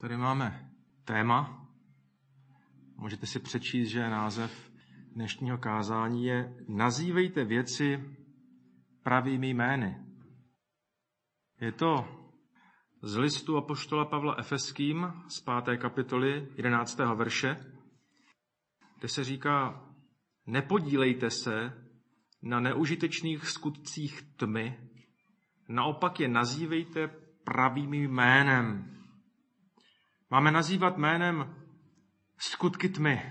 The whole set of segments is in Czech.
Tady máme téma. Můžete si přečíst, že název dnešního kázání je Nazývejte věci pravými jmény. Je to z listu Apoštola Pavla Efeským z 5. kapitoly 11. verše, kde se říká, nepodílejte se na neužitečných skutcích tmy, naopak je nazývejte pravými jménem, máme nazývat jménem skutky tmy.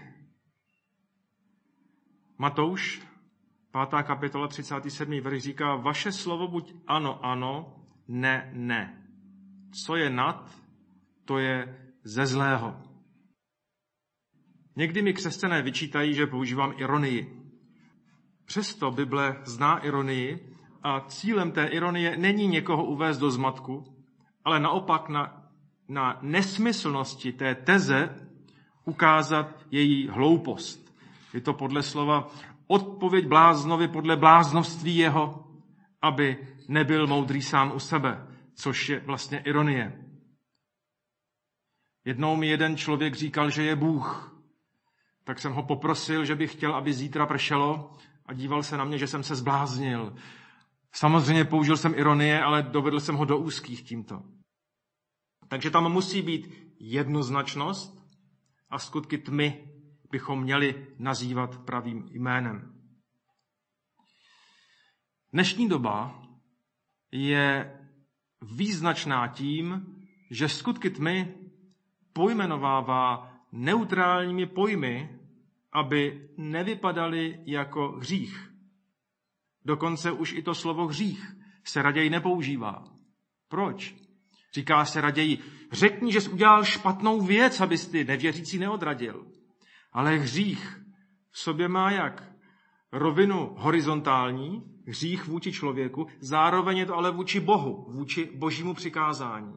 Matouš, 5. kapitola 37. verš říká, vaše slovo buď ano, ano, ne, ne. Co je nad, to je ze zlého. Někdy mi křesťané vyčítají, že používám ironii. Přesto Bible zná ironii a cílem té ironie není někoho uvést do zmatku, ale naopak na na nesmyslnosti té teze ukázat její hloupost. Je to podle slova odpověď bláznovi podle bláznovství jeho, aby nebyl moudrý sám u sebe, což je vlastně ironie. Jednou mi jeden člověk říkal, že je Bůh. Tak jsem ho poprosil, že bych chtěl, aby zítra pršelo a díval se na mě, že jsem se zbláznil. Samozřejmě použil jsem ironie, ale dovedl jsem ho do úzkých tímto. Takže tam musí být jednoznačnost a skutky tmy bychom měli nazývat pravým jménem. Dnešní doba je význačná tím, že skutky tmy pojmenovává neutrálními pojmy, aby nevypadaly jako hřích. Dokonce už i to slovo hřích se raději nepoužívá. Proč? Říká se raději, řekni, že jsi udělal špatnou věc, abys ty nevěřící neodradil. Ale hřích v sobě má jak? Rovinu horizontální, hřích vůči člověku, zároveň je to ale vůči Bohu, vůči božímu přikázání.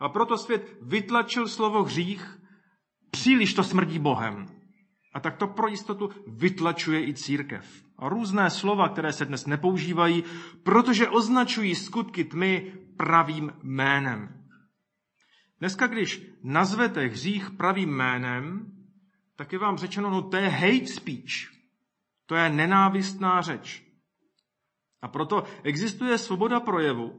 A proto svět vytlačil slovo hřích, příliš to smrdí Bohem. A tak to pro jistotu vytlačuje i církev. A různé slova, které se dnes nepoužívají, protože označují skutky tmy, pravým jménem. Dneska, když nazvete hřích pravým jménem, tak je vám řečeno, no to je hate speech. To je nenávistná řeč. A proto existuje svoboda projevu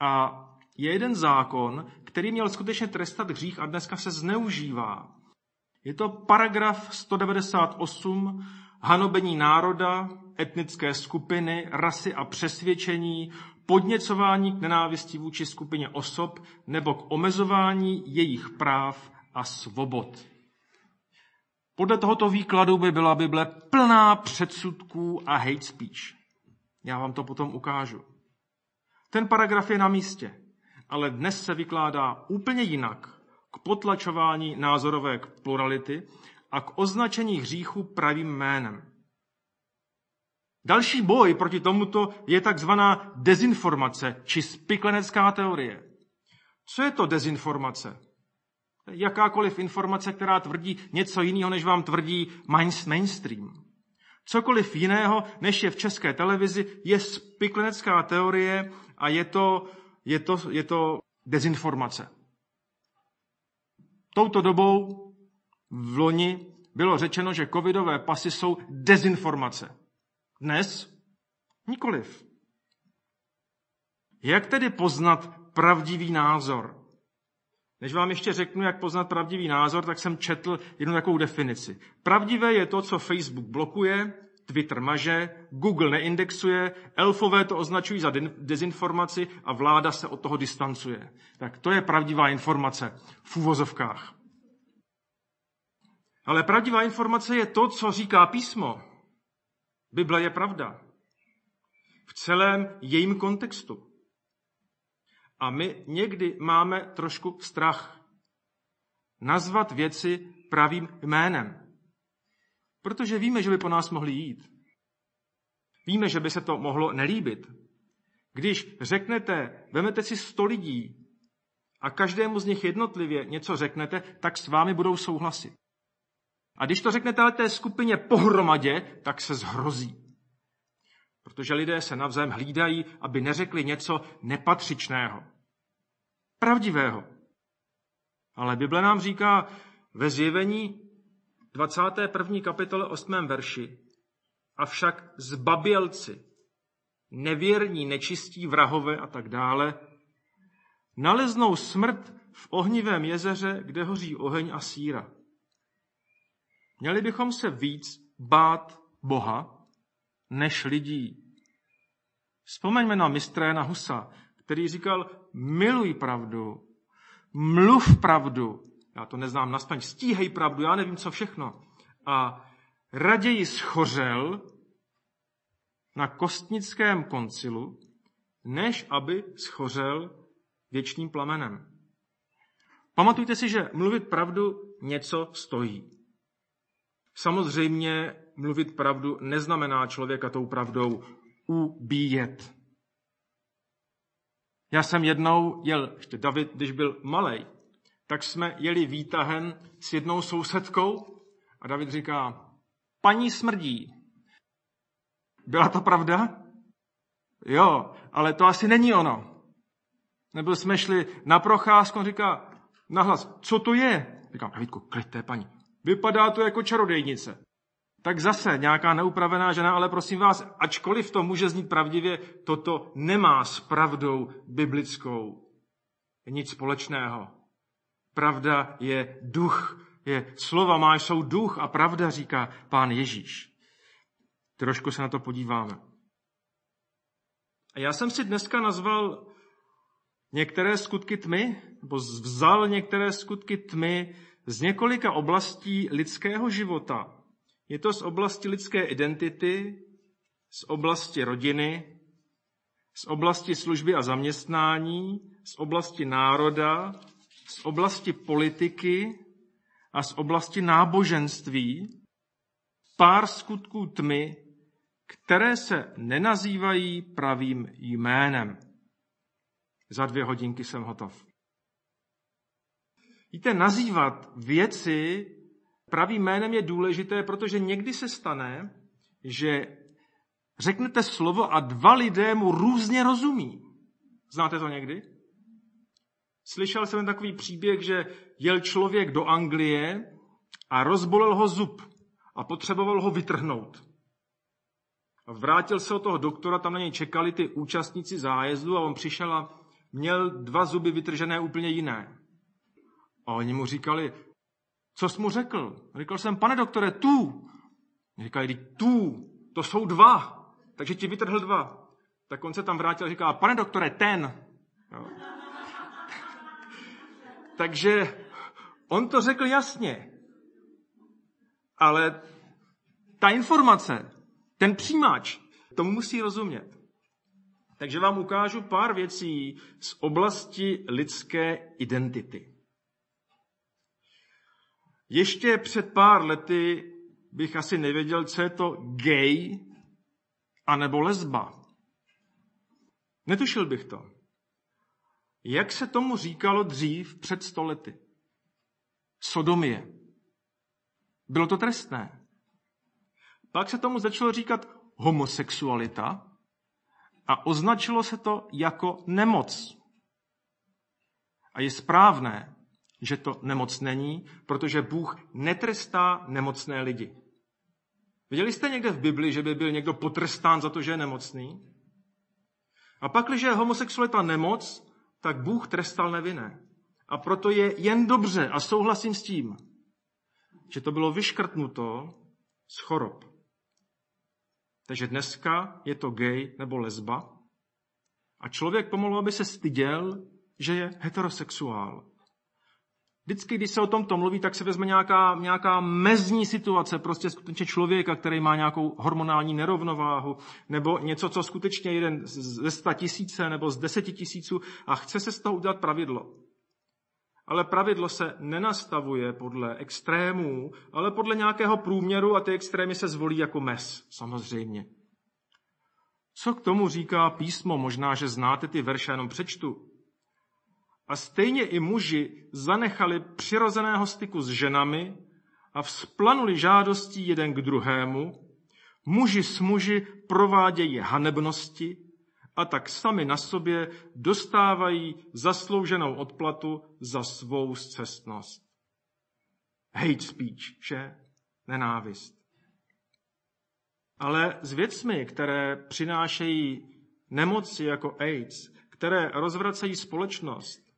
a je jeden zákon, který měl skutečně trestat hřích a dneska se zneužívá. Je to paragraf 198 hanobení národa, etnické skupiny, rasy a přesvědčení, podněcování k nenávisti vůči skupině osob nebo k omezování jejich práv a svobod. Podle tohoto výkladu by byla Bible plná předsudků a hate speech. Já vám to potom ukážu. Ten paragraf je na místě, ale dnes se vykládá úplně jinak k potlačování názorové plurality a k označení hříchu pravým jménem. Další boj proti tomuto je takzvaná dezinformace či spiklenecká teorie. Co je to dezinformace? Jakákoliv informace, která tvrdí něco jiného, než vám tvrdí mainstream. Cokoliv jiného, než je v české televizi, je spiklenecká teorie a je to, je to, je to dezinformace. Touto dobou v loni bylo řečeno, že covidové pasy jsou dezinformace. Dnes? Nikoliv. Jak tedy poznat pravdivý názor? Než vám ještě řeknu, jak poznat pravdivý názor, tak jsem četl jednu takovou definici. Pravdivé je to, co Facebook blokuje, Twitter maže, Google neindexuje, elfové to označují za dezinformaci a vláda se od toho distancuje. Tak to je pravdivá informace v úvozovkách. Ale pravdivá informace je to, co říká písmo. Bible je pravda. V celém jejím kontextu. A my někdy máme trošku strach nazvat věci pravým jménem. Protože víme, že by po nás mohli jít. Víme, že by se to mohlo nelíbit. Když řeknete, vemete si sto lidí a každému z nich jednotlivě něco řeknete, tak s vámi budou souhlasit. A když to řeknete té skupině pohromadě, tak se zhrozí. Protože lidé se navzájem hlídají, aby neřekli něco nepatřičného. Pravdivého. Ale Bible nám říká ve zjevení 21. kapitole 8. verši. Avšak zbabělci, nevěrní, nečistí vrahové a tak dále, naleznou smrt v ohnivém jezeře, kde hoří oheň a síra. Měli bychom se víc bát Boha než lidí. Vzpomeňme na na Husa, který říkal, miluj pravdu, mluv pravdu, já to neznám naspaň, stíhej pravdu, já nevím co všechno. A raději schořel na kostnickém koncilu, než aby schořel věčným plamenem. Pamatujte si, že mluvit pravdu něco stojí. Samozřejmě mluvit pravdu neznamená člověka tou pravdou ubíjet. Já jsem jednou jel, ještě David, když byl malý, tak jsme jeli výtahem s jednou sousedkou a David říká, paní smrdí. Byla to pravda? Jo, ale to asi není ono. Nebo jsme šli na procházku, on říká nahlas, co to je? Říkám, Davidku, klid té paní. Vypadá to jako čarodejnice. Tak zase nějaká neupravená žena, ale prosím vás, ačkoliv to může znít pravdivě, toto nemá s pravdou biblickou nic společného. Pravda je duch, je slova má, jsou duch a pravda, říká pán Ježíš. Trošku se na to podíváme. A já jsem si dneska nazval některé skutky tmy, nebo vzal některé skutky tmy z několika oblastí lidského života. Je to z oblasti lidské identity, z oblasti rodiny, z oblasti služby a zaměstnání, z oblasti národa, z oblasti politiky a z oblasti náboženství pár skutků tmy, které se nenazývají pravým jménem. Za dvě hodinky jsem hotov. Víte, nazývat věci pravým jménem je důležité, protože někdy se stane, že řeknete slovo a dva lidé mu různě rozumí. Znáte to někdy? Slyšel jsem takový příběh, že jel člověk do Anglie a rozbolel ho zub a potřeboval ho vytrhnout. A vrátil se od toho doktora, tam na něj čekali ty účastníci zájezdu a on přišel a měl dva zuby vytržené úplně jiné. A oni mu říkali, co jsi mu řekl? Říkal jsem, pane doktore, tu. Říkali, tu, to jsou dva, takže ti vytrhl dva. Tak on se tam vrátil a říkal, pane doktore, ten. Jo. takže on to řekl jasně. Ale ta informace, ten přijímač, tomu musí rozumět. Takže vám ukážu pár věcí z oblasti lidské identity. Ještě před pár lety bych asi nevěděl, co je to gay anebo lesba. Netušil bych to. Jak se tomu říkalo dřív před stolety? Sodomie. Bylo to trestné. Pak se tomu začalo říkat homosexualita a označilo se to jako nemoc. A je správné, že to nemoc není, protože Bůh netrestá nemocné lidi. Viděli jste někde v Bibli, že by byl někdo potrestán za to, že je nemocný? A pak, když je homosexualita nemoc, tak Bůh trestal nevinné. A proto je jen dobře, a souhlasím s tím, že to bylo vyškrtnuto z chorob. Takže dneska je to gay nebo lesba. A člověk pomalu, aby se styděl, že je heterosexuál. Vždycky, když se o tomto mluví, tak se vezme nějaká, nějaká mezní situace, prostě skutečně člověka, který má nějakou hormonální nerovnováhu, nebo něco, co skutečně jeden ze sta tisíce nebo z deseti tisíců a chce se z toho udělat pravidlo. Ale pravidlo se nenastavuje podle extrémů, ale podle nějakého průměru a ty extrémy se zvolí jako mes, samozřejmě. Co k tomu říká písmo? Možná, že znáte ty verše, jenom přečtu. A stejně i muži zanechali přirozeného styku s ženami a vzplanuli žádostí jeden k druhému, muži s muži provádějí hanebnosti a tak sami na sobě dostávají zaslouženou odplatu za svou zcestnost. Hate speech, že? Nenávist. Ale s věcmi, které přinášejí nemoci jako AIDS, které rozvracejí společnost,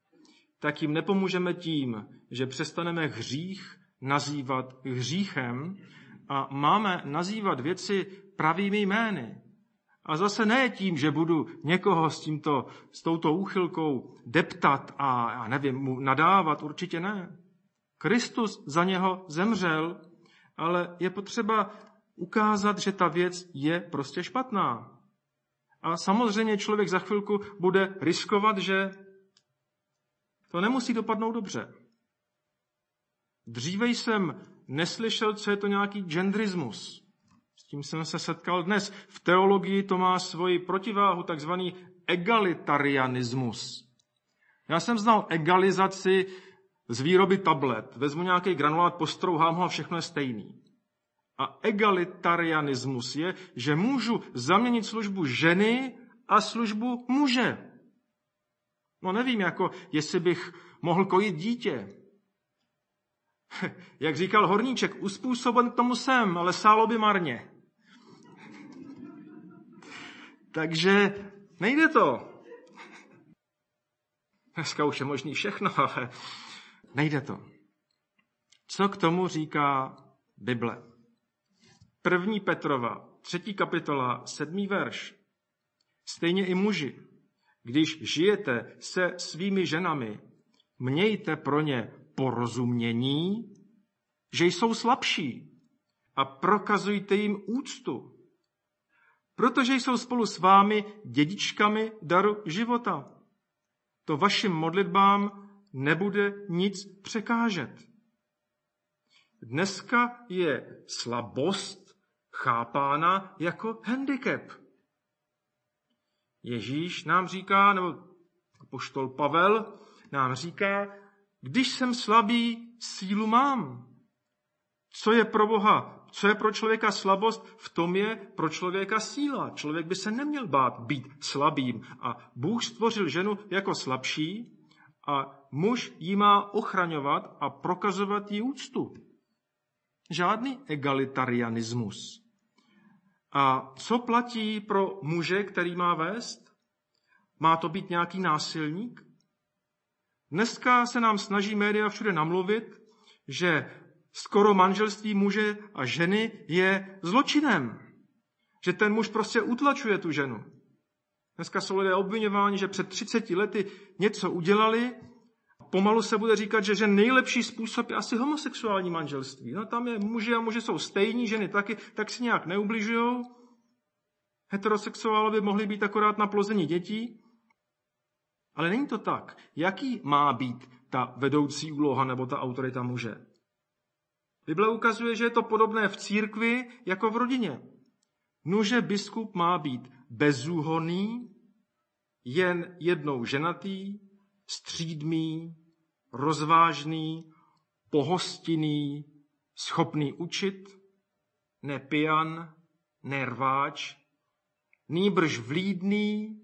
tak jim nepomůžeme tím, že přestaneme hřích nazývat hříchem a máme nazývat věci pravými jmény. A zase ne tím, že budu někoho s, tímto, s touto úchylkou deptat a, já nevím, mu nadávat, určitě ne. Kristus za něho zemřel, ale je potřeba ukázat, že ta věc je prostě špatná. A samozřejmě člověk za chvilku bude riskovat, že to nemusí dopadnout dobře. Dříve jsem neslyšel, co je to nějaký genderismus. S tím jsem se setkal dnes. V teologii to má svoji protiváhu, takzvaný egalitarianismus. Já jsem znal egalizaci z výroby tablet. Vezmu nějaký granulát, postrouhám ho a všechno je stejný. A egalitarianismus je, že můžu zaměnit službu ženy a službu muže. No nevím, jako jestli bych mohl kojit dítě. Jak říkal Horníček, uspůsoben k tomu jsem, ale sálo by marně. Takže nejde to. Dneska už je možný všechno, ale nejde to. Co k tomu říká Bible? První Petrova, třetí kapitola, sedmý verš. Stejně i muži, když žijete se svými ženami, mějte pro ně porozumění, že jsou slabší a prokazujte jim úctu, protože jsou spolu s vámi dědičkami daru života. To vašim modlitbám nebude nic překážet. Dneska je slabost chápána jako handicap. Ježíš nám říká, nebo poštol Pavel nám říká, když jsem slabý, sílu mám. Co je pro Boha, co je pro člověka slabost, v tom je pro člověka síla. Člověk by se neměl bát být slabým. A Bůh stvořil ženu jako slabší a muž ji má ochraňovat a prokazovat jí úctu. Žádný egalitarianismus. A co platí pro muže, který má vést? Má to být nějaký násilník? Dneska se nám snaží média všude namluvit, že skoro manželství muže a ženy je zločinem. Že ten muž prostě utlačuje tu ženu. Dneska jsou lidé obvinováni, že před 30 lety něco udělali pomalu se bude říkat, že, že nejlepší způsob je asi homosexuální manželství. No tam je muži a muži jsou stejní, ženy taky, tak si nějak neubližují. Heterosexuálové by mohli být akorát na plození dětí. Ale není to tak. Jaký má být ta vedoucí úloha nebo ta autorita muže? Bible ukazuje, že je to podobné v církvi jako v rodině. Nuže biskup má být bezúhonný, jen jednou ženatý, střídmý, rozvážný, pohostinný, schopný učit, ne pijan, ne rváč, nýbrž vlídný,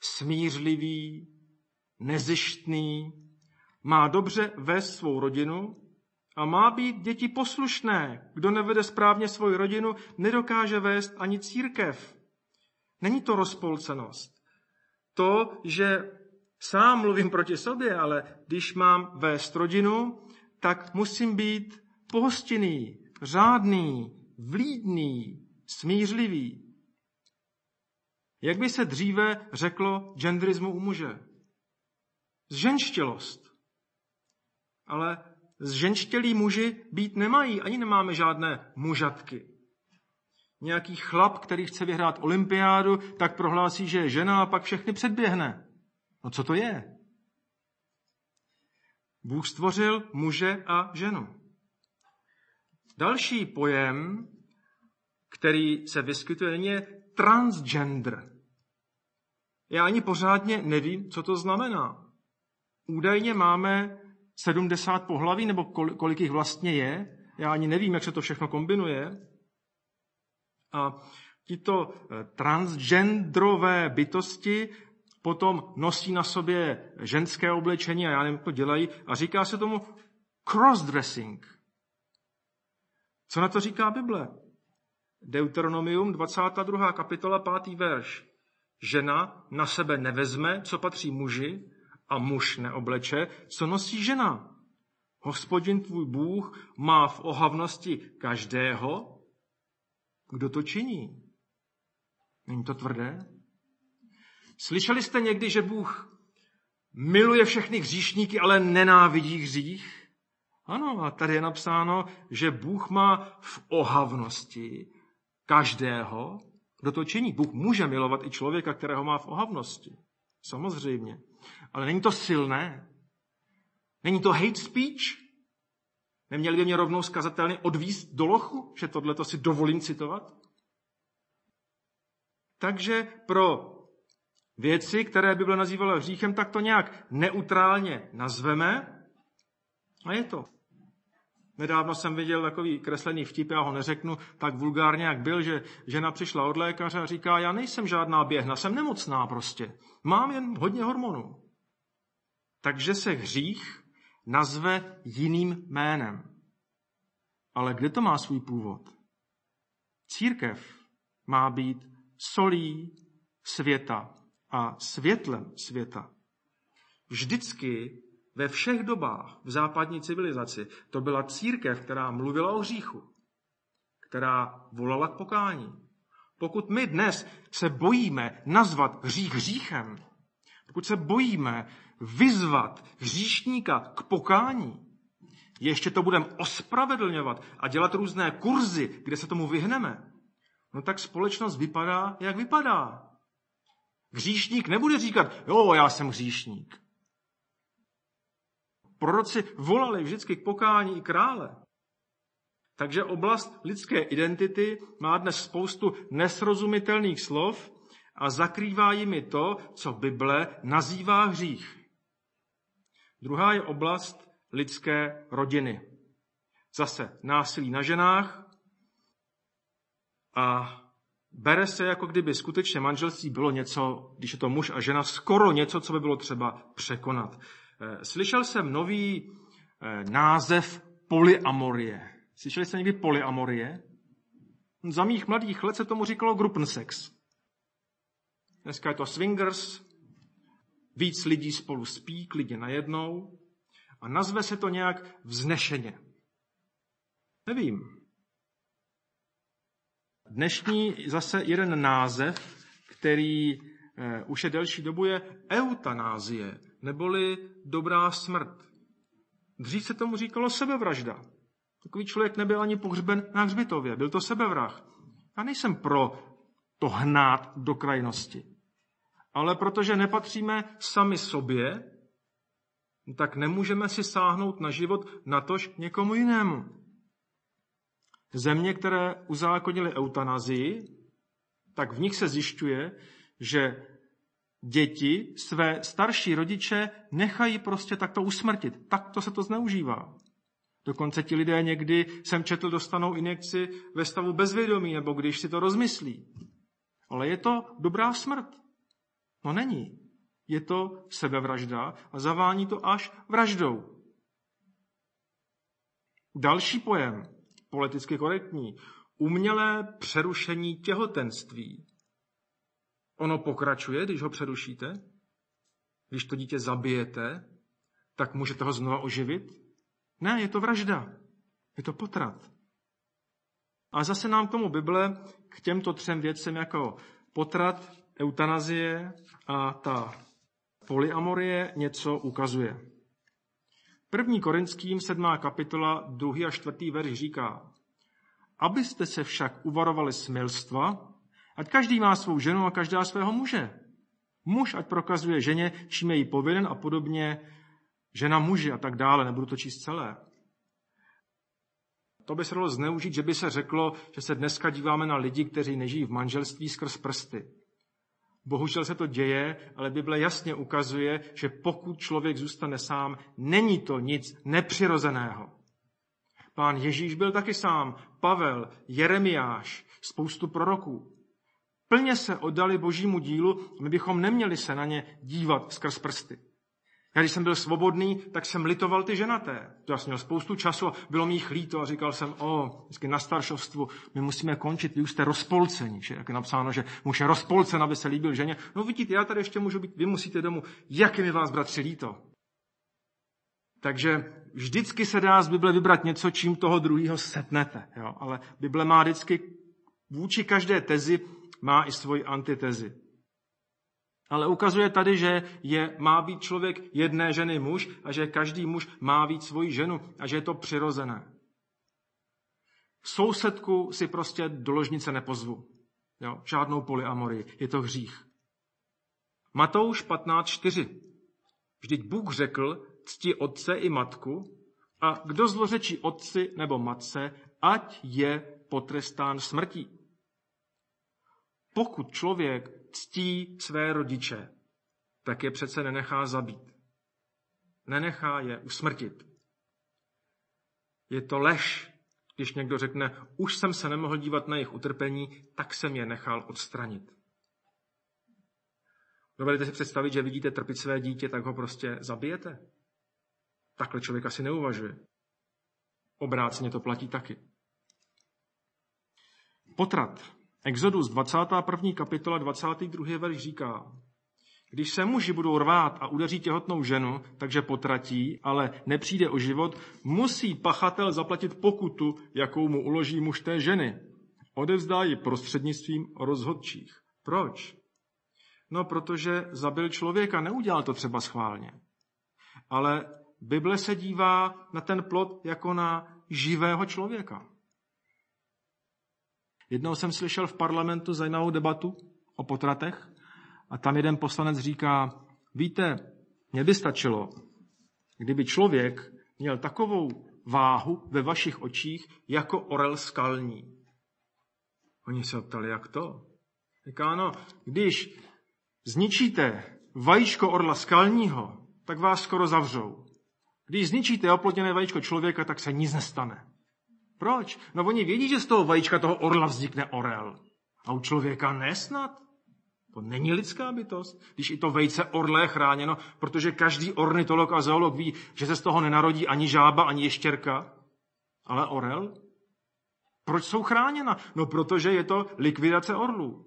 smířlivý, nezištný, má dobře vést svou rodinu a má být děti poslušné. Kdo nevede správně svoji rodinu, nedokáže vést ani církev. Není to rozpolcenost. To, že Sám mluvím proti sobě, ale když mám vést rodinu, tak musím být pohostinný, řádný, vlídný, smířlivý. Jak by se dříve řeklo genderismu u muže? Zženštělost. Ale zženštělí muži být nemají, ani nemáme žádné mužatky. Nějaký chlap, který chce vyhrát olympiádu, tak prohlásí, že je žena a pak všechny předběhne. No co to je? Bůh stvořil muže a ženu. Další pojem, který se vyskytuje, je transgender. Já ani pořádně nevím, co to znamená. Údajně máme 70 pohlaví, nebo kolik jich vlastně je. Já ani nevím, jak se to všechno kombinuje. A tito eh, transgendrové bytosti potom nosí na sobě ženské oblečení a já nevím, to dělají a říká se tomu crossdressing. Co na to říká Bible? Deuteronomium 22. kapitola 5. verš. Žena na sebe nevezme, co patří muži, a muž neobleče, co nosí žena. Hospodin tvůj Bůh má v ohavnosti každého, kdo to činí. Není to tvrdé? Slyšeli jste někdy, že Bůh miluje všechny hříšníky, ale nenávidí hřích? Ano, a tady je napsáno, že Bůh má v ohavnosti každého, kdo to činí. Bůh může milovat i člověka, kterého má v ohavnosti. Samozřejmě. Ale není to silné. Není to hate speech. Neměli by mě rovnou zkazatelně odvíst do lochu, že tohle to si dovolím citovat? Takže pro Věci, které Bible nazývala hříchem, tak to nějak neutrálně nazveme a je to. Nedávno jsem viděl takový kreslený vtip, já ho neřeknu, tak vulgárně jak byl, že žena přišla od lékaře a říká, já nejsem žádná běhna, jsem nemocná prostě. Mám jen hodně hormonů. Takže se hřích nazve jiným jménem. Ale kde to má svůj původ? Církev má být solí světa, a světlem světa. Vždycky ve všech dobách v západní civilizaci to byla církev, která mluvila o hříchu, která volala k pokání. Pokud my dnes se bojíme nazvat hřích hříchem, pokud se bojíme vyzvat hříšníka k pokání, ještě to budeme ospravedlňovat a dělat různé kurzy, kde se tomu vyhneme, no tak společnost vypadá, jak vypadá. Hříšník nebude říkat, jo, já jsem hříšník. Proroci volali vždycky k pokání i krále. Takže oblast lidské identity má dnes spoustu nesrozumitelných slov a zakrývá jimi to, co Bible nazývá hřích. Druhá je oblast lidské rodiny. Zase násilí na ženách a bere se, jako kdyby skutečně manželství bylo něco, když je to muž a žena, skoro něco, co by bylo třeba překonat. Eh, slyšel jsem nový eh, název polyamorie. Slyšeli jste někdy polyamorie? Za mých mladých let se tomu říkalo gruppensex. Dneska je to swingers, víc lidí spolu spí, klidně najednou a nazve se to nějak vznešeně. Nevím, Dnešní zase jeden název, který eh, už je delší dobu, je eutanázie, neboli dobrá smrt. Dřív se tomu říkalo sebevražda. Takový člověk nebyl ani pohřben na hřbitově, byl to sebevrah. Já nejsem pro to hnát do krajnosti. Ale protože nepatříme sami sobě, tak nemůžeme si sáhnout na život natož někomu jinému. Země, které uzákonily eutanazii, tak v nich se zjišťuje, že děti své starší rodiče nechají prostě takto usmrtit. Takto se to zneužívá. Dokonce ti lidé někdy, jsem četl, dostanou injekci ve stavu bezvědomí, nebo když si to rozmyslí. Ale je to dobrá smrt? No není. Je to sebevražda a zavání to až vraždou. Další pojem politicky korektní, umělé přerušení těhotenství. Ono pokračuje, když ho přerušíte? Když to dítě zabijete, tak můžete ho znova oživit? Ne, je to vražda. Je to potrat. A zase nám tomu Bible k těmto třem věcem jako potrat, eutanazie a ta polyamorie něco ukazuje. První Korinským 7. kapitola 2. a 4. verš říká, abyste se však uvarovali smilstva, ať každý má svou ženu a každá svého muže. Muž ať prokazuje ženě, čím je jí povinen a podobně žena muži a tak dále, nebudu to číst celé. To by se dalo zneužít, že by se řeklo, že se dneska díváme na lidi, kteří nežijí v manželství skrz prsty. Bohužel se to děje, ale Bible jasně ukazuje, že pokud člověk zůstane sám, není to nic nepřirozeného. Pán Ježíš byl taky sám, Pavel, Jeremiáš, spoustu proroků. Plně se oddali božímu dílu, my bychom neměli se na ně dívat skrz prsty. Já když jsem byl svobodný, tak jsem litoval ty ženaté. To já jsem měl spoustu času a bylo mi jich líto a říkal jsem, o, vždycky na staršovstvu, my musíme končit, vy už jste rozpolcení. Že, jak je napsáno, že muž je rozpolcen, aby se líbil ženě. No vidíte, já tady ještě můžu být, vy musíte domů. Jak je mi vás, bratři, líto? Takže vždycky se dá z Bible vybrat něco, čím toho druhého setnete. Jo? Ale Bible má vždycky vůči každé tezi má i svoji antitezi. Ale ukazuje tady, že je, má být člověk jedné ženy muž a že každý muž má být svoji ženu a že je to přirozené. Sousedku si prostě do ložnice nepozvu. Jo? Žádnou polyamorii. Je to hřích. Matouš 15.4. Vždyť Bůh řekl, cti otce i matku a kdo zlořečí otci nebo matce, ať je potrestán smrtí. Pokud člověk ctí své rodiče, tak je přece nenechá zabít. Nenechá je usmrtit. Je to lež, když někdo řekne, už jsem se nemohl dívat na jejich utrpení, tak jsem je nechal odstranit. Dovedete si představit, že vidíte trpit své dítě, tak ho prostě zabijete? Takhle člověk asi neuvažuje. Obráceně to platí taky. Potrat Exodus 21. kapitola 22. verš říká, když se muži budou rvát a udeří těhotnou ženu, takže potratí, ale nepřijde o život, musí pachatel zaplatit pokutu, jakou mu uloží muž té ženy. Odevzdá ji prostřednictvím rozhodčích. Proč? No, protože zabil člověka, neudělal to třeba schválně. Ale Bible se dívá na ten plot jako na živého člověka. Jednou jsem slyšel v parlamentu zajímavou debatu o potratech a tam jeden poslanec říká, víte, mě by stačilo, kdyby člověk měl takovou váhu ve vašich očích jako orel skalní. Oni se ptali, jak to? Říká, ano, když zničíte vajíčko orla skalního, tak vás skoro zavřou. Když zničíte oplotněné vajíčko člověka, tak se nic nestane. Proč? No oni vědí, že z toho vajíčka toho orla vznikne orel. A u člověka nesnad. To není lidská bytost, když i to vejce orle je chráněno, protože každý ornitolog a zoolog ví, že se z toho nenarodí ani žába, ani ještěrka, ale orel. Proč jsou chráněna? No protože je to likvidace orlů.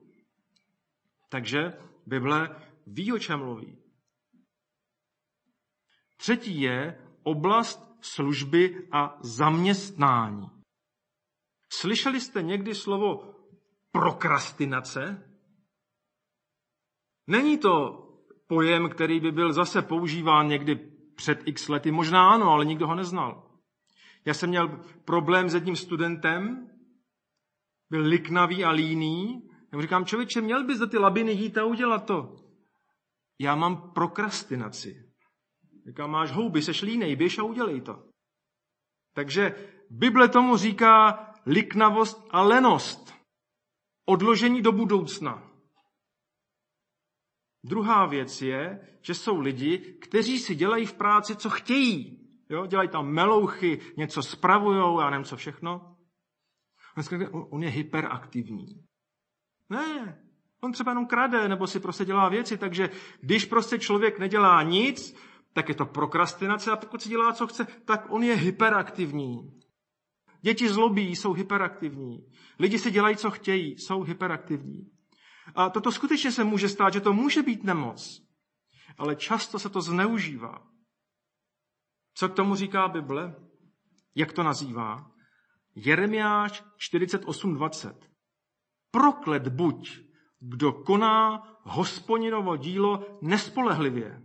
Takže Bible ví, o čem mluví. Třetí je oblast služby a zaměstnání. Slyšeli jste někdy slovo prokrastinace? Není to pojem, který by byl zase používán někdy před x lety. Možná ano, ale nikdo ho neznal. Já jsem měl problém s jedním studentem, byl liknavý a líný. Já mu říkám, člověče, měl bys do ty labiny jít a udělat to. Já mám prokrastinaci. Říká, máš houby, seš línej, běž a udělej to. Takže Bible tomu říká liknavost a lenost. Odložení do budoucna. Druhá věc je, že jsou lidi, kteří si dělají v práci, co chtějí. Jo? Dělají tam melouchy, něco spravujou, já nevím, co všechno. On je hyperaktivní. Ne, on třeba jenom krade, nebo si prostě dělá věci, takže když prostě člověk nedělá nic, tak je to prokrastinace a pokud si dělá, co chce, tak on je hyperaktivní. Děti zlobí, jsou hyperaktivní. Lidi si dělají, co chtějí, jsou hyperaktivní. A toto skutečně se může stát, že to může být nemoc, ale často se to zneužívá. Co k tomu říká Bible? Jak to nazývá? Jeremiáš 48.20. Proklet buď, kdo koná hospodinovo dílo nespolehlivě.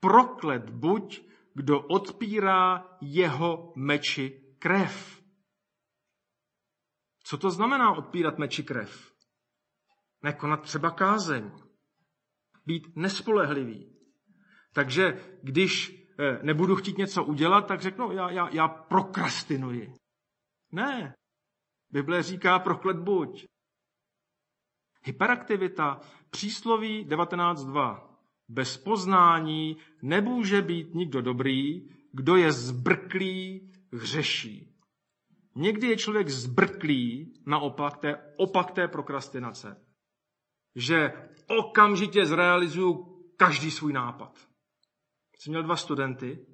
Proklet buď, kdo odpírá jeho meči krev. Co to znamená odpírat meči krev? Nekonat třeba kázeň. Být nespolehlivý. Takže když eh, nebudu chtít něco udělat, tak řeknu, já, já, já prokrastinuji. Ne. Bible říká proklet buď. Hyperaktivita, přísloví 19.2. Bez poznání nemůže být nikdo dobrý, kdo je zbrklý hřeší. Někdy je člověk zbrklý naopak té, opak té prokrastinace. Že okamžitě zrealizuju každý svůj nápad. Jsem měl dva studenty,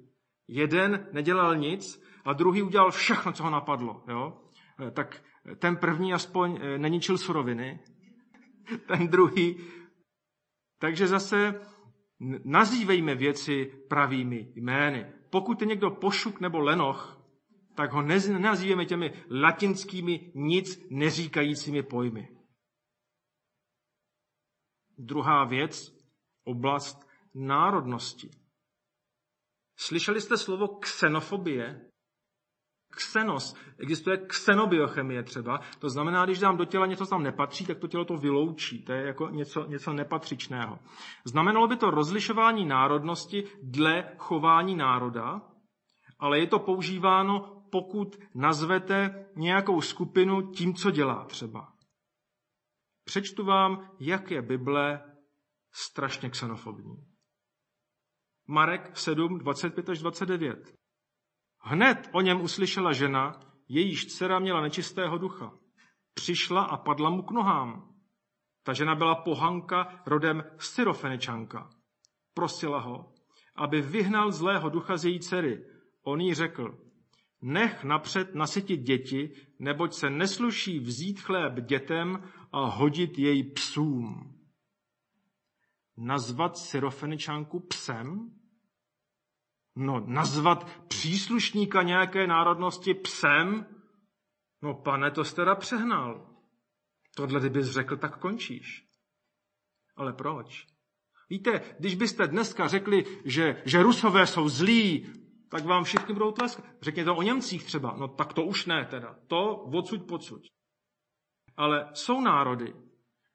jeden nedělal nic a druhý udělal všechno, co ho napadlo. Jo? Eh, tak ten první aspoň eh, neničil suroviny, ten druhý. Takže zase nazývejme věci pravými jmény. Pokud je někdo pošuk nebo lenoch, tak ho nenazýváme těmi latinskými nic neříkajícími pojmy. Druhá věc, oblast národnosti. Slyšeli jste slovo ksenofobie? Ksenos. Existuje ksenobiochemie třeba. To znamená, když nám do těla něco, tam nepatří, tak to tělo to vyloučí. To je jako něco, něco nepatřičného. Znamenalo by to rozlišování národnosti dle chování národa, ale je to používáno pokud nazvete nějakou skupinu tím, co dělá třeba. Přečtu vám, jak je Bible strašně xenofobní. Marek 7, 25 až 29. Hned o něm uslyšela žena, jejíž dcera měla nečistého ducha. Přišla a padla mu k nohám. Ta žena byla pohanka rodem Styrofeničanka. Prosila ho, aby vyhnal zlého ducha z její dcery. On jí řekl, Nech napřed nasytit děti, neboť se nesluší vzít chléb dětem a hodit jej psům. Nazvat syrofeničánku psem? No, nazvat příslušníka nějaké národnosti psem? No, pane, to jste teda přehnal. Tohle kdybys řekl, tak končíš. Ale proč? Víte, když byste dneska řekli, že, že rusové jsou zlí, tak vám všichni budou tleskat. Řekněte o Němcích třeba, no tak to už ne teda, to odsud pocud. Ale jsou národy,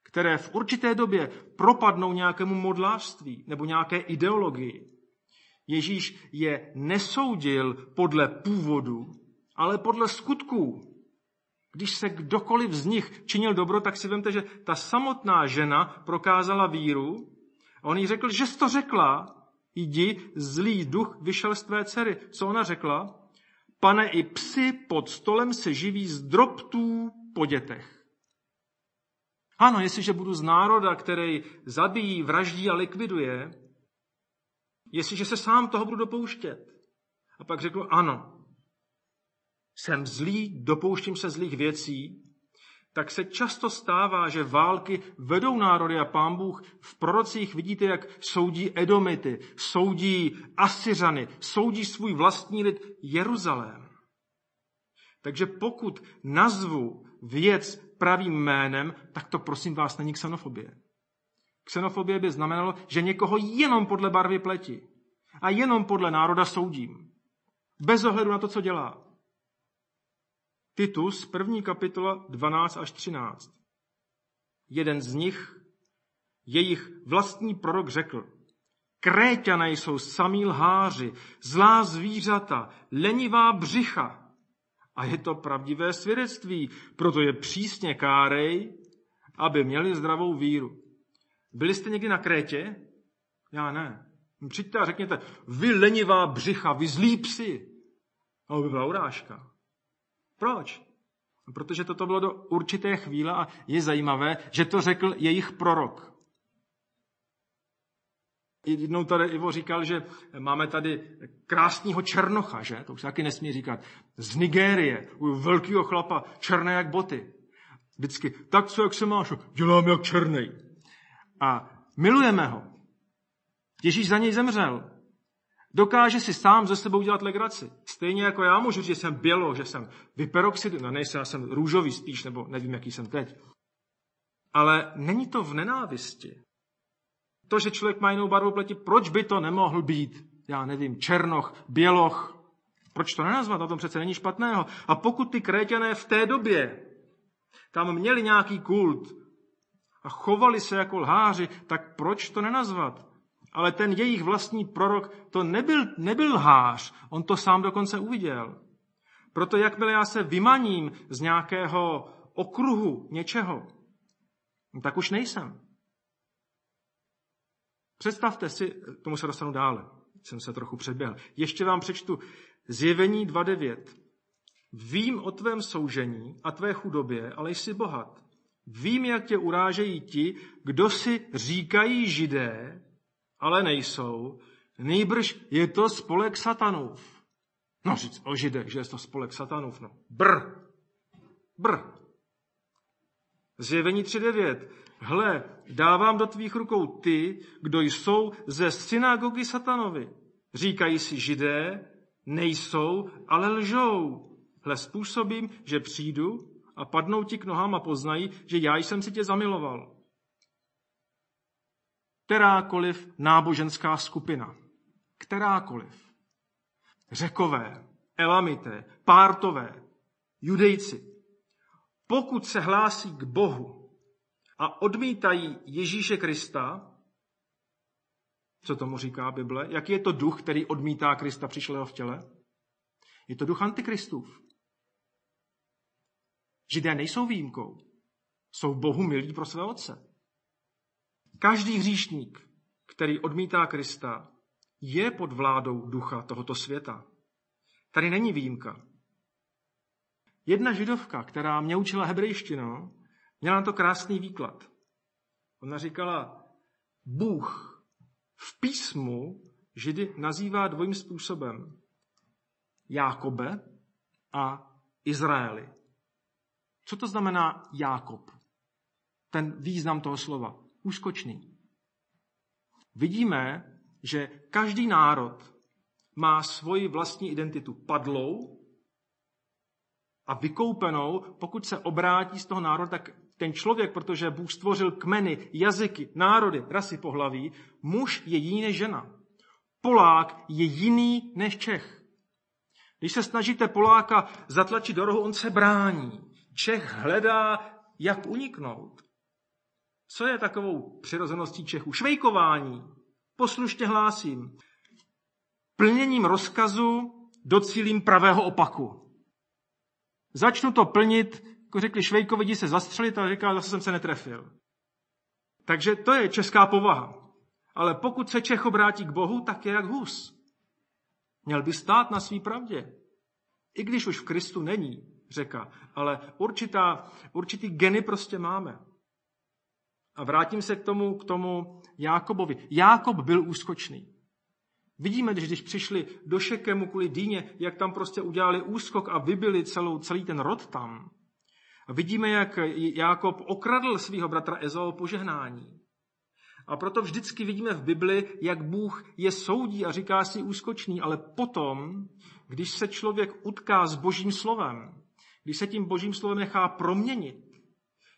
které v určité době propadnou nějakému modlářství nebo nějaké ideologii. Ježíš je nesoudil podle původu, ale podle skutků. Když se kdokoliv z nich činil dobro, tak si vemte, že ta samotná žena prokázala víru a on jí řekl, že jsi to řekla, jdi, zlý duch vyšel z tvé dcery. Co ona řekla? Pane, i psy pod stolem se živí z drobtů po dětech. Ano, jestliže budu z národa, který zabíjí, vraždí a likviduje, jestliže se sám toho budu dopouštět. A pak řekl, ano, jsem zlý, dopouštím se zlých věcí, tak se často stává, že války vedou národy a pán Bůh v prorocích vidíte, jak soudí Edomity, soudí Asiřany, soudí svůj vlastní lid Jeruzalém. Takže pokud nazvu věc pravým jménem, tak to prosím vás není xenofobie. Xenofobie by znamenalo, že někoho jenom podle barvy pleti a jenom podle národa soudím. Bez ohledu na to, co dělá. Titus, první kapitola 12 až 13. Jeden z nich, jejich vlastní prorok řekl, Kréťané jsou samí lháři, zlá zvířata, lenivá břicha. A je to pravdivé svědectví, proto je přísně kárej, aby měli zdravou víru. Byli jste někdy na Krétě? Já ne. Přijďte a řekněte, vy lenivá břicha, vy zlí psi. A by byla urážka. Proč? No, protože toto bylo do určité chvíle a je zajímavé, že to řekl jejich prorok. Jednou tady Ivo říkal, že máme tady krásného černocha, že? To už taky nesmí říkat. Z Nigérie, u velkého chlapa, černé jak boty. Vždycky, tak co, jak se máš? Dělám jak černý. A milujeme ho. Ježíš za něj zemřel. Dokáže si sám ze sebou dělat legraci. Stejně jako já můžu říct, že jsem bělo, že jsem vyperoxid, no nejsem, já jsem růžový spíš, nebo nevím, jaký jsem teď. Ale není to v nenávisti. To, že člověk má jinou barvu pleti, proč by to nemohl být? Já nevím, černoch, běloch. Proč to nenazvat? Na tom přece není špatného. A pokud ty kréťané v té době tam měli nějaký kult a chovali se jako lháři, tak proč to nenazvat? ale ten jejich vlastní prorok to nebyl, nebyl hář, on to sám dokonce uviděl. Proto jakmile já se vymaním z nějakého okruhu něčeho, tak už nejsem. Představte si, tomu se dostanu dále, jsem se trochu předběhl. Ještě vám přečtu zjevení 2.9. Vím o tvém soužení a tvé chudobě, ale jsi bohat. Vím, jak tě urážejí ti, kdo si říkají židé, ale nejsou. Nejbrž je to spolek satanův. No říct o židech, že je to spolek satanův. No. Br. Br. Zjevení 3.9. Hle, dávám do tvých rukou ty, kdo jsou ze synagogy satanovi. Říkají si židé, nejsou, ale lžou. Hle, způsobím, že přijdu a padnou ti k nohám a poznají, že já jsem si tě zamiloval. Kterákoliv náboženská skupina. Kterákoliv. Řekové, elamité, pártové, judejci. Pokud se hlásí k Bohu a odmítají Ježíše Krista, co tomu říká Bible, jaký je to duch, který odmítá Krista přišlého v těle? Je to duch antikristův. Židé nejsou výjimkou. Jsou Bohu milí pro své otce. Každý hříšník, který odmítá Krista, je pod vládou ducha tohoto světa. Tady není výjimka. Jedna židovka, která mě učila hebrejštinu, měla na to krásný výklad. Ona říkala, Bůh v písmu židy nazývá dvojím způsobem. Jákobe a Izraeli. Co to znamená Jákob? Ten význam toho slova úskočný. Vidíme, že každý národ má svoji vlastní identitu padlou a vykoupenou, pokud se obrátí z toho národa, tak ten člověk, protože Bůh stvořil kmeny, jazyky, národy, rasy, pohlaví, muž je jiný než žena. Polák je jiný než Čech. Když se snažíte Poláka zatlačit do rohu, on se brání. Čech hledá, jak uniknout. Co je takovou přirozeností Čechů? Švejkování. Poslušně hlásím. Plněním rozkazu docílím pravého opaku. Začnu to plnit, jako řekli Švejkovi, jdi se zastřelit, a říká, zase jsem se netrefil. Takže to je česká povaha. Ale pokud se Čech obrátí k Bohu, tak je jak hus. Měl by stát na svý pravdě. I když už v Kristu není, řeká. ale určitá, určitý geny prostě máme. A vrátím se k tomu, k tomu Jákobovi. Jákob byl úskočný. Vidíme, že když přišli do Šekemu kvůli dýně, jak tam prostě udělali úskok a vybili celou, celý ten rod tam. A vidíme, jak Jákob okradl svého bratra o požehnání. A proto vždycky vidíme v Bibli, jak Bůh je soudí a říká si úskočný, ale potom, když se člověk utká s božím slovem, když se tím božím slovem nechá proměnit,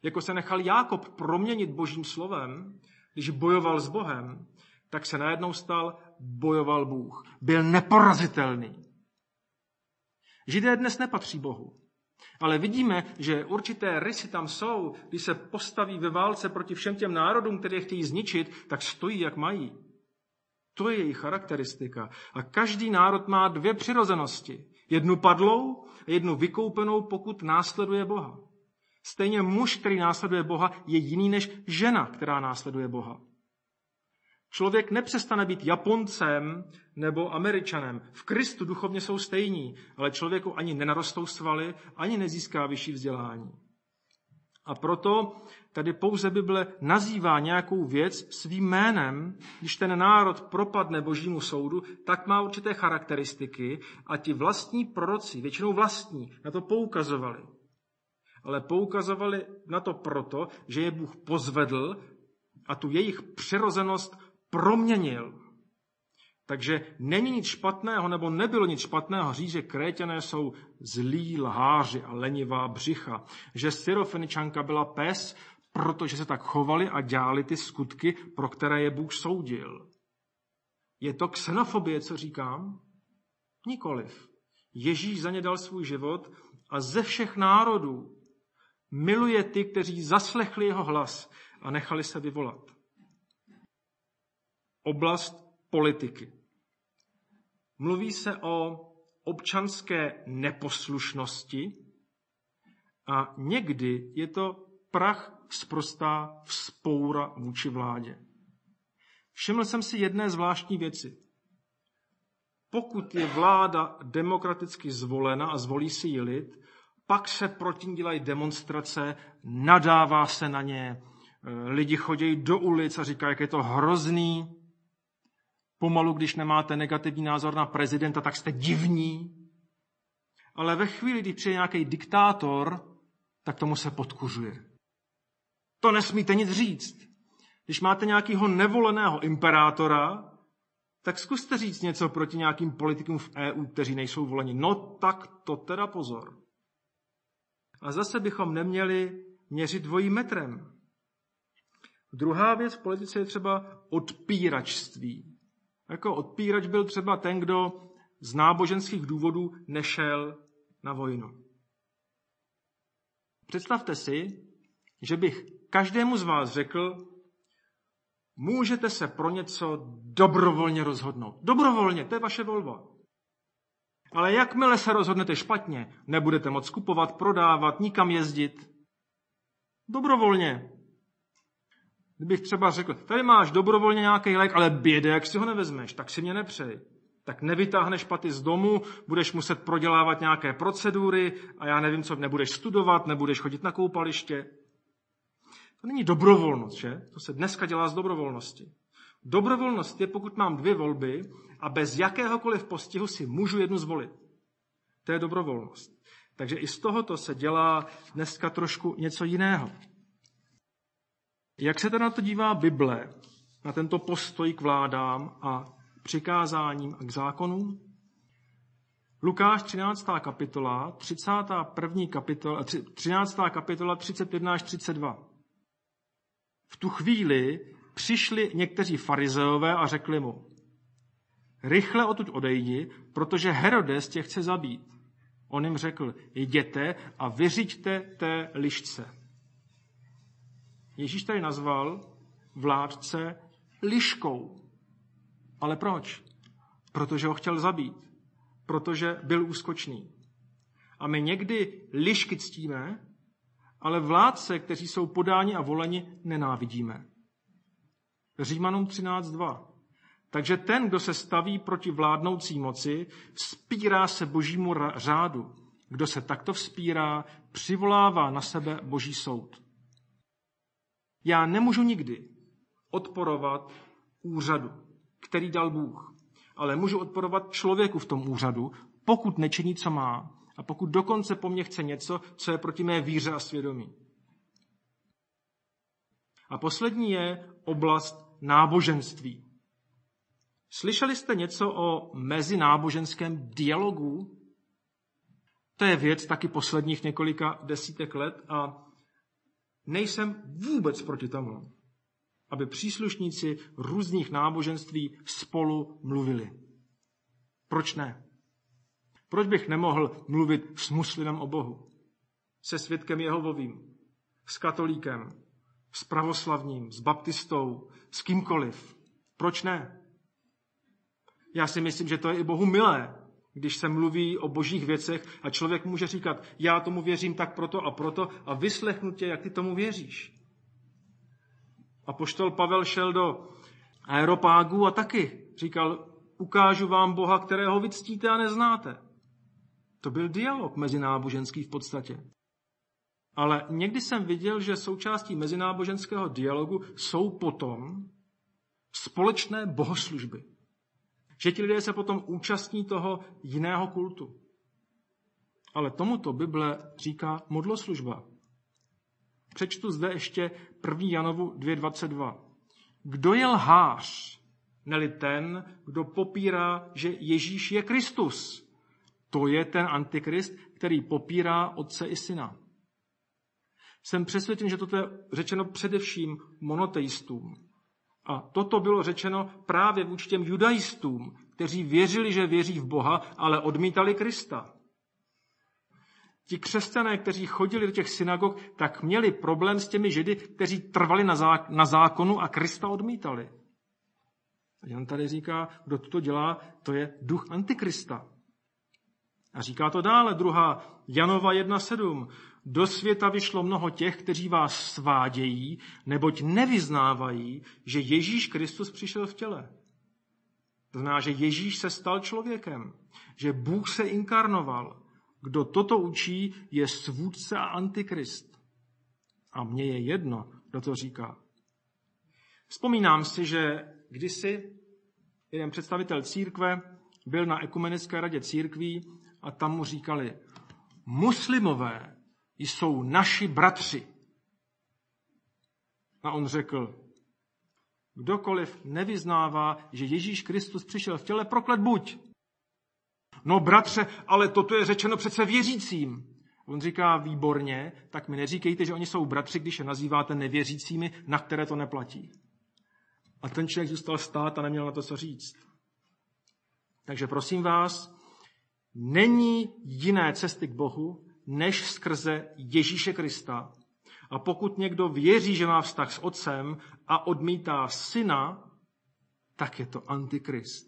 jako se nechal Jákob proměnit božím slovem, když bojoval s Bohem, tak se najednou stal bojoval Bůh. Byl neporazitelný. Židé dnes nepatří Bohu. Ale vidíme, že určité rysy tam jsou. Když se postaví ve válce proti všem těm národům, které je chtějí zničit, tak stojí, jak mají. To je jejich charakteristika. A každý národ má dvě přirozenosti. Jednu padlou a jednu vykoupenou, pokud následuje Boha. Stejně muž, který následuje Boha, je jiný než žena, která následuje Boha. Člověk nepřestane být Japoncem nebo Američanem. V Kristu duchovně jsou stejní, ale člověku ani nenarostou svaly, ani nezíská vyšší vzdělání. A proto tady pouze Bible nazývá nějakou věc svým jménem, když ten národ propadne božímu soudu, tak má určité charakteristiky a ti vlastní proroci, většinou vlastní, na to poukazovali ale poukazovali na to proto, že je Bůh pozvedl a tu jejich přirozenost proměnil. Takže není nic špatného, nebo nebylo nic špatného říct, že kréťané jsou zlí lháři a lenivá břicha. Že syrofeničanka byla pes, protože se tak chovali a dělali ty skutky, pro které je Bůh soudil. Je to xenofobie, co říkám? Nikoliv. Ježíš za ně dal svůj život a ze všech národů Miluje ty, kteří zaslechli jeho hlas a nechali se vyvolat. Oblast politiky. Mluví se o občanské neposlušnosti a někdy je to prach sprostá vzpoura vůči vládě. Všiml jsem si jedné zvláštní věci. Pokud je vláda demokraticky zvolena a zvolí si ji lid, pak se proti ní dělají demonstrace, nadává se na ně, eh, lidi chodí do ulic a říkají, jak je to hrozný. Pomalu, když nemáte negativní názor na prezidenta, tak jste divní. Ale ve chvíli, kdy přijde nějaký diktátor, tak tomu se podkužuje. To nesmíte nic říct. Když máte nějakého nevoleného imperátora, tak zkuste říct něco proti nějakým politikům v EU, kteří nejsou voleni. No tak to teda pozor. A zase bychom neměli měřit dvojím metrem. Druhá věc v politice je třeba odpíračství. Jako odpírač byl třeba ten, kdo z náboženských důvodů nešel na vojnu. Představte si, že bych každému z vás řekl, můžete se pro něco dobrovolně rozhodnout. Dobrovolně, to je vaše volba. Ale jakmile se rozhodnete špatně, nebudete moc kupovat, prodávat, nikam jezdit. Dobrovolně. Kdybych třeba řekl, tady máš dobrovolně nějaký lék, ale běde, jak si ho nevezmeš, tak si mě nepřej. Tak nevytáhneš paty z domu, budeš muset prodělávat nějaké procedury a já nevím, co nebudeš studovat, nebudeš chodit na koupaliště. To není dobrovolnost, že? To se dneska dělá z dobrovolnosti. Dobrovolnost je, pokud mám dvě volby a bez jakéhokoliv postihu si můžu jednu zvolit. To je dobrovolnost. Takže i z tohoto se dělá dneska trošku něco jiného. Jak se teda na to dívá Bible, na tento postoj k vládám a přikázáním a k zákonům? Lukáš 13. kapitola, 31. kapitola, 13. kapitola 31 až 32. V tu chvíli přišli někteří farizeové a řekli mu, rychle odtud odejdi, protože Herodes tě chce zabít. On jim řekl, jděte a vyřiďte té lišce. Ježíš tady nazval vládce liškou. Ale proč? Protože ho chtěl zabít. Protože byl úskočný. A my někdy lišky ctíme, ale vládce, kteří jsou podáni a voleni, nenávidíme. Římanům 13.2. Takže ten, kdo se staví proti vládnoucí moci, vzpírá se božímu řádu. Kdo se takto vzpírá, přivolává na sebe boží soud. Já nemůžu nikdy odporovat úřadu, který dal Bůh, ale můžu odporovat člověku v tom úřadu, pokud nečiní, co má a pokud dokonce po mně chce něco, co je proti mé víře a svědomí. A poslední je oblast náboženství. Slyšeli jste něco o mezináboženském dialogu? To je věc taky posledních několika desítek let a nejsem vůbec proti tomu, aby příslušníci různých náboženství spolu mluvili. Proč ne? Proč bych nemohl mluvit s muslimem o Bohu? Se svědkem Jehovovým? S katolíkem? s pravoslavním, s baptistou, s kýmkoliv. Proč ne? Já si myslím, že to je i Bohu milé, když se mluví o božích věcech a člověk může říkat, já tomu věřím tak proto a proto a vyslechnu tě, jak ty tomu věříš. A poštol Pavel šel do aeropágu a taky říkal, ukážu vám Boha, kterého vy ctíte a neznáte. To byl dialog mezi náboženský v podstatě ale někdy jsem viděl, že součástí mezináboženského dialogu jsou potom společné bohoslužby. Že ti lidé se potom účastní toho jiného kultu. Ale tomuto Bible říká modloslužba. Přečtu zde ještě 1. Janovu 2.22. Kdo je lhář, neli ten, kdo popírá, že Ježíš je Kristus? To je ten antikrist, který popírá Otce i Syna. Jsem přesvědčen, že toto je řečeno především monoteistům. A toto bylo řečeno právě vůči těm judaistům, kteří věřili, že věří v Boha, ale odmítali Krista. Ti křesťané, kteří chodili do těch synagog, tak měli problém s těmi židy, kteří trvali na, na zákonu a Krista odmítali. Jan tady říká, kdo to dělá, to je duch antikrista. A říká to dále, druhá Janova do světa vyšlo mnoho těch, kteří vás svádějí, neboť nevyznávají, že Ježíš Kristus přišel v těle. To znamená, že Ježíš se stal člověkem, že Bůh se inkarnoval. Kdo toto učí, je svůdce a antikrist. A mně je jedno, kdo to říká. Vzpomínám si, že kdysi jeden představitel církve byl na ekumenické radě církví a tam mu říkali, muslimové jsou naši bratři. A on řekl, kdokoliv nevyznává, že Ježíš Kristus přišel v těle, proklet buď. No bratře, ale toto je řečeno přece věřícím. On říká, výborně, tak mi neříkejte, že oni jsou bratři, když je nazýváte nevěřícími, na které to neplatí. A ten člověk zůstal stát a neměl na to co říct. Takže prosím vás, není jiné cesty k Bohu, než skrze Ježíše Krista. A pokud někdo věří, že má vztah s otcem a odmítá syna, tak je to antikrist.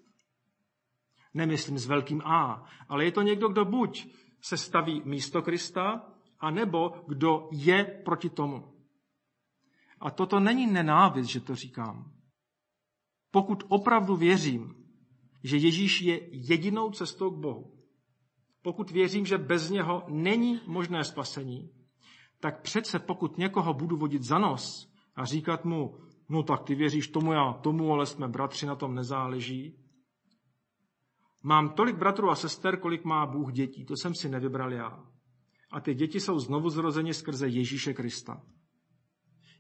Nemyslím s velkým A, ale je to někdo, kdo buď se staví místo Krista, anebo kdo je proti tomu. A toto není nenávist, že to říkám. Pokud opravdu věřím, že Ježíš je jedinou cestou k Bohu, pokud věřím, že bez něho není možné spasení, tak přece pokud někoho budu vodit za nos a říkat mu, no tak ty věříš tomu, já tomu, ale jsme bratři, na tom nezáleží. Mám tolik bratrů a sester, kolik má Bůh dětí, to jsem si nevybral já. A ty děti jsou znovu zrozeni skrze Ježíše Krista.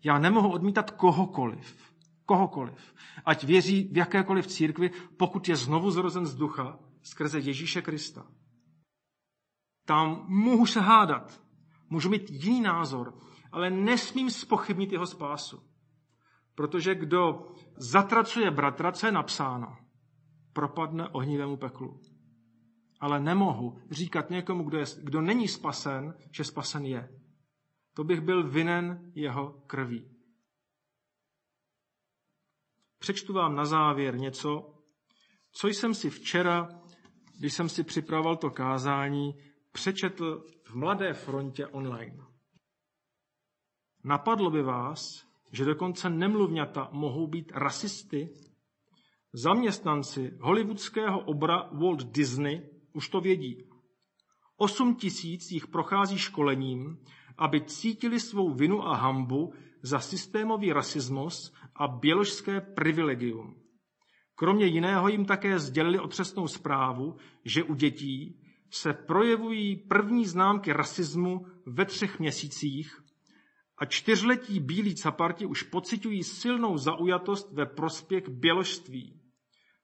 Já nemohu odmítat kohokoliv, kohokoliv, ať věří v jakékoliv církvi, pokud je znovu zrozen z ducha skrze Ježíše Krista. Tam můžu se hádat, můžu mít jiný názor, ale nesmím spochybnit jeho spásu. Protože kdo zatracuje bratra, co je napsáno, propadne ohnivému peklu. Ale nemohu říkat někomu, kdo, je, kdo není spasen, že spasen je. To bych byl vinen jeho krví. Přečtu vám na závěr něco, co jsem si včera, když jsem si připravoval to kázání, přečetl v Mladé frontě online. Napadlo by vás, že dokonce nemluvňata mohou být rasisty? Zaměstnanci hollywoodského obra Walt Disney už to vědí. Osm tisíc jich prochází školením, aby cítili svou vinu a hambu za systémový rasismus a běložské privilegium. Kromě jiného jim také sdělili otřesnou zprávu, že u dětí se projevují první známky rasismu ve třech měsících a čtyřletí bílí caparti už pocitují silnou zaujatost ve prospěch běložství.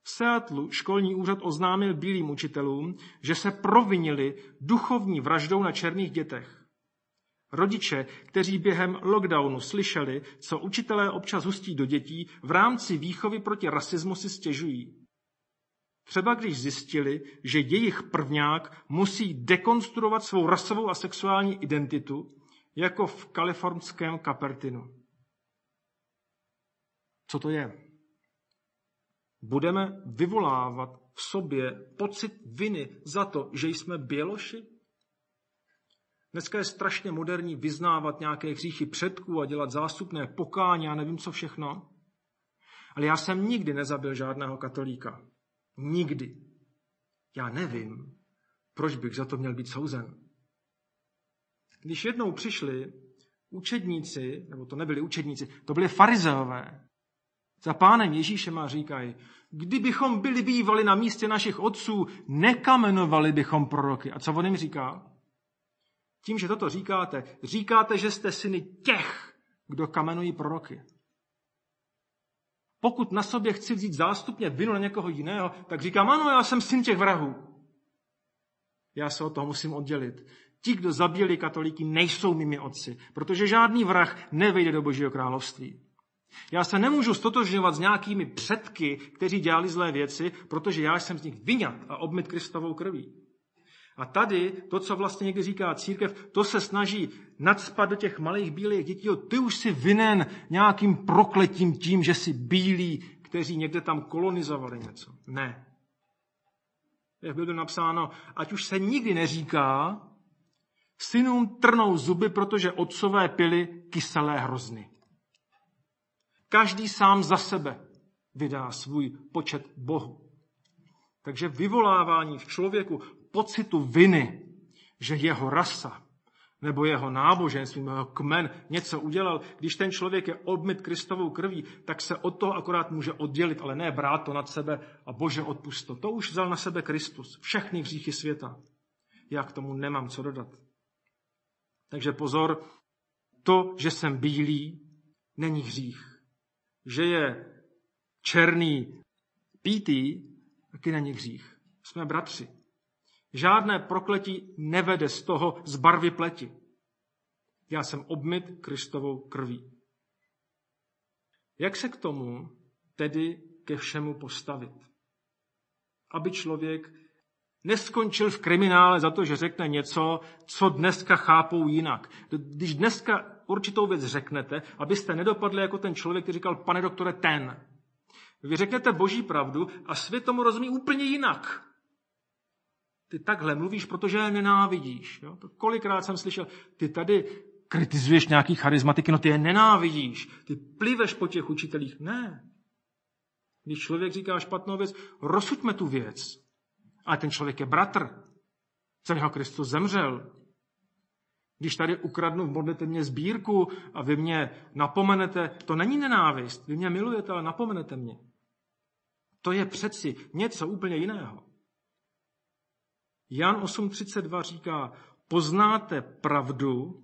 V Seatlu školní úřad oznámil bílým učitelům, že se provinili duchovní vraždou na černých dětech. Rodiče, kteří během lockdownu slyšeli, co učitelé občas hustí do dětí, v rámci výchovy proti rasismu si stěžují. Třeba když zjistili, že jejich prvňák musí dekonstruovat svou rasovou a sexuální identitu, jako v kalifornském Kapertinu. Co to je? Budeme vyvolávat v sobě pocit viny za to, že jsme běloši? Dneska je strašně moderní vyznávat nějaké hříchy předků a dělat zástupné pokání a nevím co všechno. Ale já jsem nikdy nezabil žádného katolíka. Nikdy. Já nevím, proč bych za to měl být souzen. Když jednou přišli učedníci, nebo to nebyli učedníci, to byli farizeové, za pánem Ježíšem a říkají, kdybychom byli bývali na místě našich otců, nekamenovali bychom proroky. A co on jim říká? Tím, že toto říkáte, říkáte, že jste syny těch, kdo kamenují proroky. Pokud na sobě chci vzít zástupně vinu na někoho jiného, tak říkám, ano, já jsem syn těch vrahů. Já se o toho musím oddělit. Ti, kdo zabíjeli katolíky, nejsou mými otci, protože žádný vrah nevejde do Božího království. Já se nemůžu stotožňovat s nějakými předky, kteří dělali zlé věci, protože já jsem z nich vyňat a obmit Kristovou krví. A tady to, co vlastně někdy říká církev, to se snaží nadspat do těch malých bílých dětí. Jo, ty už si vinen nějakým prokletím tím, že si bílí, kteří někde tam kolonizovali něco. Ne. Jak bylo napsáno, ať už se nikdy neříká, synům trnou zuby, protože otcové pily kyselé hrozny. Každý sám za sebe vydá svůj počet Bohu. Takže vyvolávání v člověku pocitu viny, že jeho rasa nebo jeho náboženství, nebo jeho kmen něco udělal, když ten člověk je obmyt Kristovou krví, tak se od toho akorát může oddělit, ale ne brát to nad sebe a Bože odpusto. To už vzal na sebe Kristus, všechny hříchy světa. Já k tomu nemám co dodat. Takže pozor, to, že jsem bílý, není hřích. Že je černý pítý, taky není hřích. Jsme bratři. Žádné prokletí nevede z toho, z barvy pleti. Já jsem obmyt Kristovou krví. Jak se k tomu tedy ke všemu postavit? Aby člověk neskončil v kriminále za to, že řekne něco, co dneska chápou jinak. Když dneska určitou věc řeknete, abyste nedopadli jako ten člověk, který říkal, pane doktore, ten. Vy řeknete boží pravdu a svět tomu rozumí úplně jinak ty takhle mluvíš, protože je nenávidíš. Jo? To kolikrát jsem slyšel, ty tady kritizuješ nějaký charizmatiky, no ty je nenávidíš, ty pliveš po těch učitelích. Ne. Když člověk říká špatnou věc, rozsuďme tu věc. A ten člověk je bratr. Za něho Kristus zemřel. Když tady ukradnu, modlete mě sbírku a vy mě napomenete, to není nenávist. Vy mě milujete, ale napomenete mě. To je přeci něco úplně jiného. Jan 8.32 říká, poznáte pravdu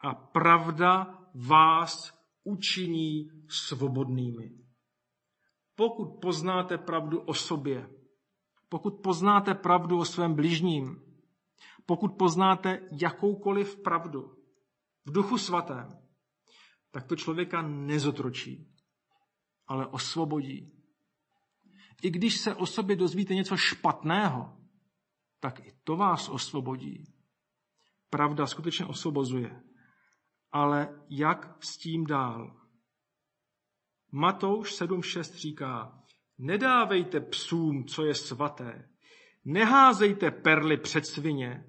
a pravda vás učiní svobodnými. Pokud poznáte pravdu o sobě, pokud poznáte pravdu o svém bližním, pokud poznáte jakoukoliv pravdu v duchu svatém, tak to člověka nezotročí, ale osvobodí. I když se o sobě dozvíte něco špatného, tak i to vás osvobodí. Pravda skutečně osvobozuje. Ale jak s tím dál? Matouš 7.6 říká, nedávejte psům, co je svaté, neházejte perly před svině,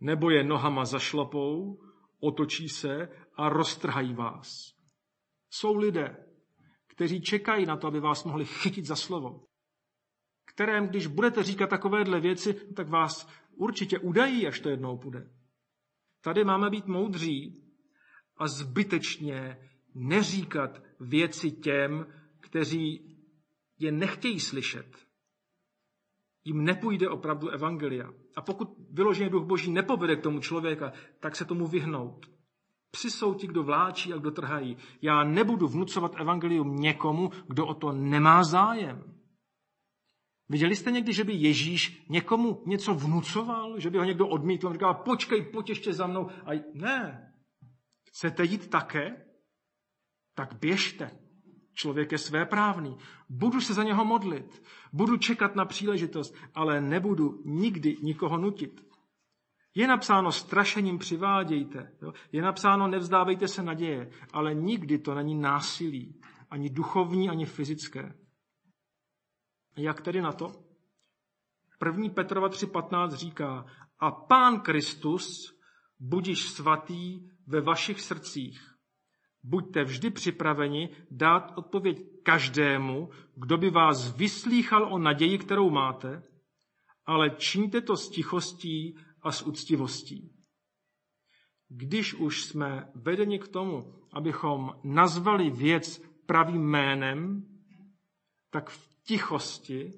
nebo je nohama zašlapou, otočí se a roztrhají vás. Jsou lidé, kteří čekají na to, aby vás mohli chytit za slovo kterém, když budete říkat takovéhle věci, tak vás určitě udají, až to jednou půjde. Tady máme být moudří a zbytečně neříkat věci těm, kteří je nechtějí slyšet jim nepůjde opravdu evangelia. A pokud vyloženě duch boží nepovede k tomu člověka, tak se tomu vyhnout. Psi jsou ti, kdo vláčí a kdo trhají. Já nebudu vnucovat evangelium někomu, kdo o to nemá zájem. Viděli jste někdy, že by Ježíš někomu něco vnucoval, že by ho někdo odmítl, říkal, počkej, pojď ještě za mnou. A ne, chcete jít také? Tak běžte. Člověk je svéprávný. Budu se za něho modlit, budu čekat na příležitost, ale nebudu nikdy nikoho nutit. Je napsáno strašením přivádějte, jo? je napsáno nevzdávejte se naděje, ale nikdy to není násilí, ani duchovní, ani fyzické. Jak tedy na to? 1. Petrova 3.15 říká, a pán Kristus budiš svatý ve vašich srdcích. Buďte vždy připraveni dát odpověď každému, kdo by vás vyslýchal o naději, kterou máte, ale čiňte to s tichostí a s úctivostí. Když už jsme vedeni k tomu, abychom nazvali věc pravým jménem, tak v tichosti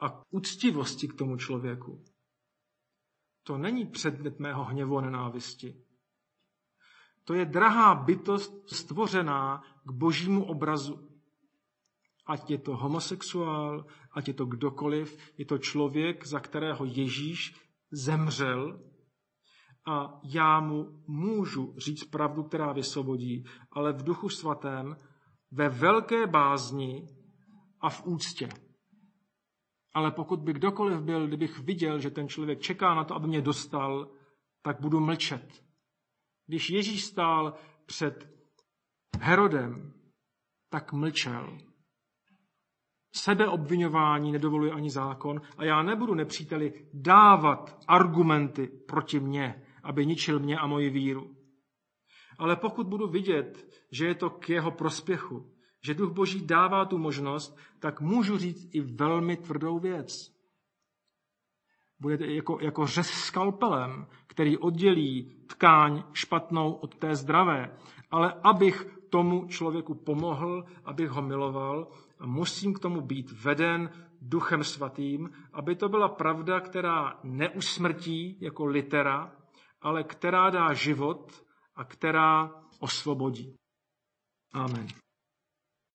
a k úctivosti k tomu člověku. To není předmět mého hněvu a nenávisti. To je drahá bytost stvořená k božímu obrazu. Ať je to homosexuál, ať je to kdokoliv, je to člověk, za kterého Ježíš zemřel a já mu můžu říct pravdu, která vysvobodí, ale v duchu svatém, ve velké bázni a v úctě. Ale pokud by kdokoliv byl, kdybych viděl, že ten člověk čeká na to, aby mě dostal, tak budu mlčet. Když Ježíš stál před Herodem, tak mlčel. Sebeobvinování nedovoluje ani zákon a já nebudu nepříteli dávat argumenty proti mně, aby ničil mě a moji víru. Ale pokud budu vidět, že je to k jeho prospěchu, že duch boží dává tu možnost, tak můžu říct i velmi tvrdou věc. Bude jako, jako řez skalpelem, který oddělí tkáň špatnou od té zdravé. Ale abych tomu člověku pomohl, abych ho miloval, musím k tomu být veden duchem svatým, aby to byla pravda, která neusmrtí jako litera, ale která dá život a která osvobodí. Amen.